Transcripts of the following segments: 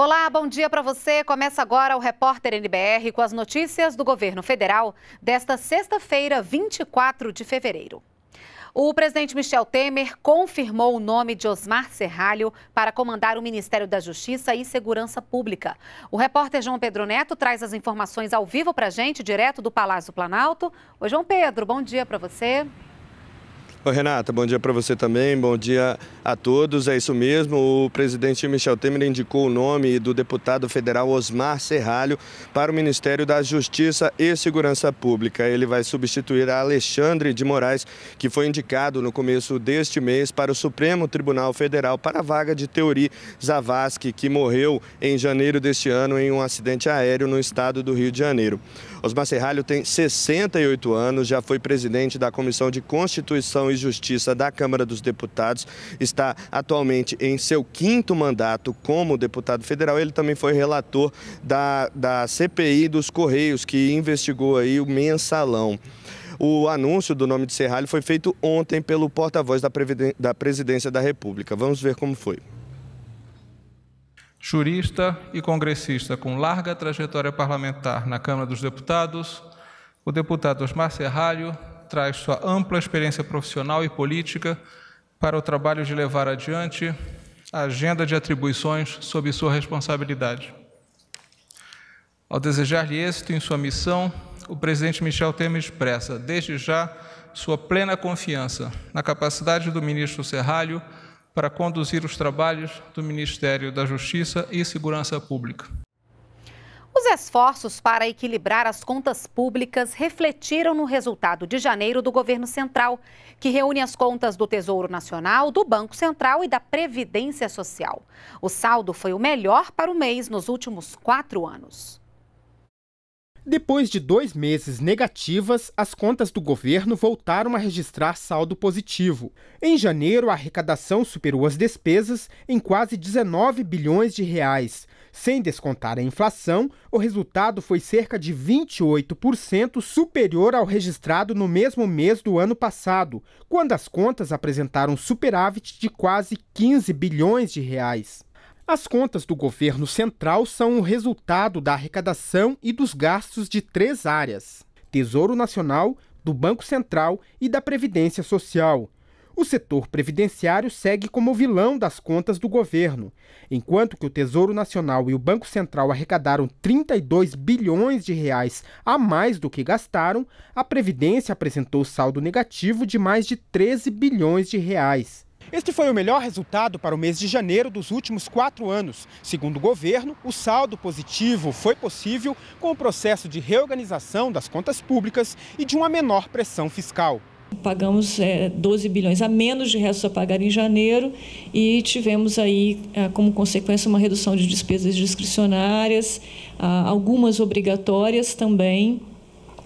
Olá, bom dia para você. Começa agora o Repórter NBR com as notícias do governo federal desta sexta-feira, 24 de fevereiro. O presidente Michel Temer confirmou o nome de Osmar Serralho para comandar o Ministério da Justiça e Segurança Pública. O repórter João Pedro Neto traz as informações ao vivo para a gente, direto do Palácio Planalto. Oi, João Pedro, bom dia para você. Oi, Renata, bom dia para você também, bom dia a todos. É isso mesmo, o presidente Michel Temer indicou o nome do deputado federal Osmar Serralho para o Ministério da Justiça e Segurança Pública. Ele vai substituir a Alexandre de Moraes, que foi indicado no começo deste mês para o Supremo Tribunal Federal para a vaga de Teori Zavascki, que morreu em janeiro deste ano em um acidente aéreo no estado do Rio de Janeiro. Osmar Serralho tem 68 anos, já foi presidente da Comissão de Constituição e Justiça da Câmara dos Deputados, está atualmente em seu quinto mandato como deputado federal. Ele também foi relator da, da CPI dos Correios, que investigou aí o mensalão. O anúncio do nome de Serralho foi feito ontem pelo porta-voz da, da Presidência da República. Vamos ver como foi. Jurista e congressista com larga trajetória parlamentar na Câmara dos Deputados, o deputado Osmar Serralho traz sua ampla experiência profissional e política para o trabalho de levar adiante a agenda de atribuições sob sua responsabilidade. Ao desejar-lhe êxito em sua missão, o presidente Michel Temer expressa, desde já, sua plena confiança na capacidade do ministro Serralho para conduzir os trabalhos do Ministério da Justiça e Segurança Pública. Os esforços para equilibrar as contas públicas refletiram no resultado de janeiro do governo central, que reúne as contas do Tesouro Nacional, do Banco Central e da Previdência Social. O saldo foi o melhor para o mês nos últimos quatro anos. Depois de dois meses negativas, as contas do governo voltaram a registrar saldo positivo. Em janeiro, a arrecadação superou as despesas em quase 19 bilhões de reais, sem descontar a inflação, o resultado foi cerca de 28% superior ao registrado no mesmo mês do ano passado, quando as contas apresentaram superávit de quase 15 bilhões de reais. As contas do governo central são o resultado da arrecadação e dos gastos de três áreas: Tesouro Nacional, do Banco Central e da Previdência Social. O setor previdenciário segue como o vilão das contas do governo. Enquanto que o Tesouro Nacional e o Banco Central arrecadaram 32 bilhões de reais a mais do que gastaram, a previdência apresentou saldo negativo de mais de 13 bilhões de reais. Este foi o melhor resultado para o mês de janeiro dos últimos quatro anos. Segundo o governo, o saldo positivo foi possível com o processo de reorganização das contas públicas e de uma menor pressão fiscal. Pagamos é, 12 bilhões a menos de restos a pagar em janeiro e tivemos aí, é, como consequência, uma redução de despesas discricionárias, algumas obrigatórias também,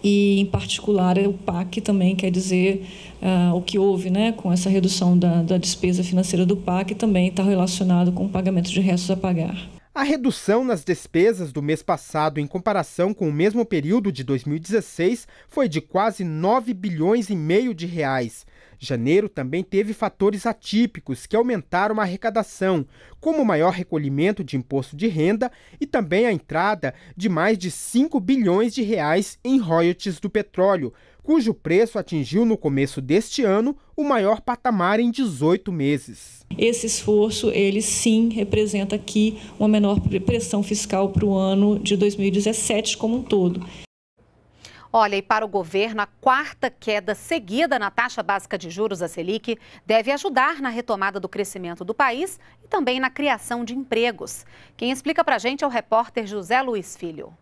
e em particular o PAC também quer dizer é, o que houve né, com essa redução da, da despesa financeira do PAC também está relacionado com o pagamento de restos a pagar. A redução nas despesas do mês passado em comparação com o mesmo período de 2016 foi de quase 9 bilhões e meio de reais. Janeiro também teve fatores atípicos que aumentaram a arrecadação, como o maior recolhimento de imposto de renda e também a entrada de mais de 5 bilhões de reais em royalties do petróleo, cujo preço atingiu no começo deste ano o maior patamar em 18 meses. Esse esforço, ele sim representa aqui uma menor pressão fiscal para o ano de 2017 como um todo. Olha, e para o governo, a quarta queda seguida na taxa básica de juros, a Selic, deve ajudar na retomada do crescimento do país e também na criação de empregos. Quem explica para a gente é o repórter José Luiz Filho.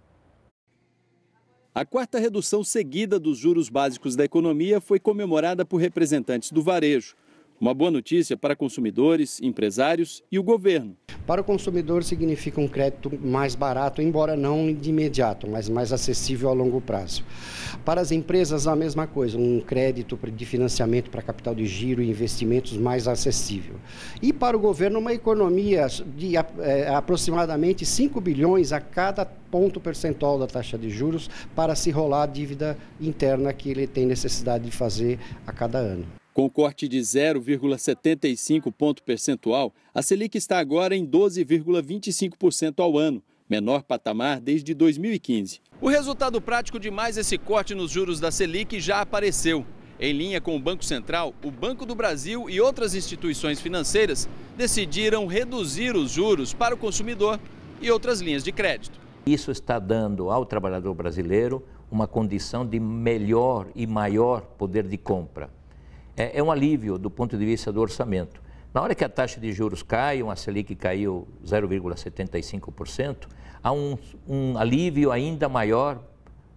A quarta redução seguida dos juros básicos da economia foi comemorada por representantes do varejo. Uma boa notícia para consumidores, empresários e o governo. Para o consumidor significa um crédito mais barato, embora não de imediato, mas mais acessível a longo prazo. Para as empresas a mesma coisa, um crédito de financiamento para capital de giro e investimentos mais acessível. E para o governo uma economia de eh, aproximadamente 5 bilhões a cada ponto percentual da taxa de juros para se rolar a dívida interna que ele tem necessidade de fazer a cada ano. Com corte de 0,75 ponto percentual, a Selic está agora em 12,25% ao ano, menor patamar desde 2015. O resultado prático de mais esse corte nos juros da Selic já apareceu. Em linha com o Banco Central, o Banco do Brasil e outras instituições financeiras decidiram reduzir os juros para o consumidor e outras linhas de crédito. Isso está dando ao trabalhador brasileiro uma condição de melhor e maior poder de compra é, é um alívio do ponto de vista do orçamento. Na hora que a taxa de juros cai, uma Selic caiu 0,75%, há um, um, alívio ainda maior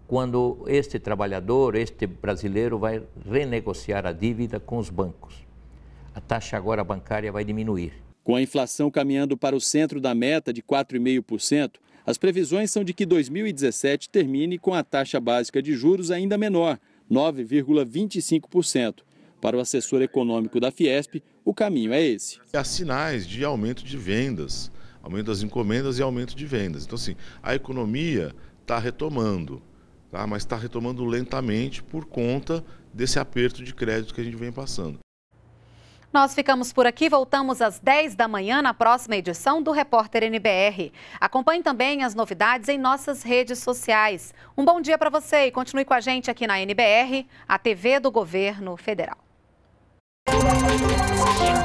quando este trabalhador, este brasileiro, vai renegociar a dívida com os bancos. A taxa agora bancária vai diminuir. Com a inflação caminhando para o centro da meta de 4,5%, as previsões são de que 2017 termine com a taxa básica de juros ainda menor, 9,25%. Para o assessor econômico da Fiesp, o caminho é esse. É há sinais de aumento de vendas, aumento das encomendas e aumento de vendas. Então, assim, a economia está retomando, tá? mas está retomando lentamente por conta desse aperto de crédito que a gente vem passando. Nós ficamos por aqui, voltamos às 10 da manhã na próxima edição do Repórter NBR. Acompanhe também as novidades em nossas redes sociais. Um bom dia para você e continue com a gente aqui na NBR, a TV do Governo Federal. Música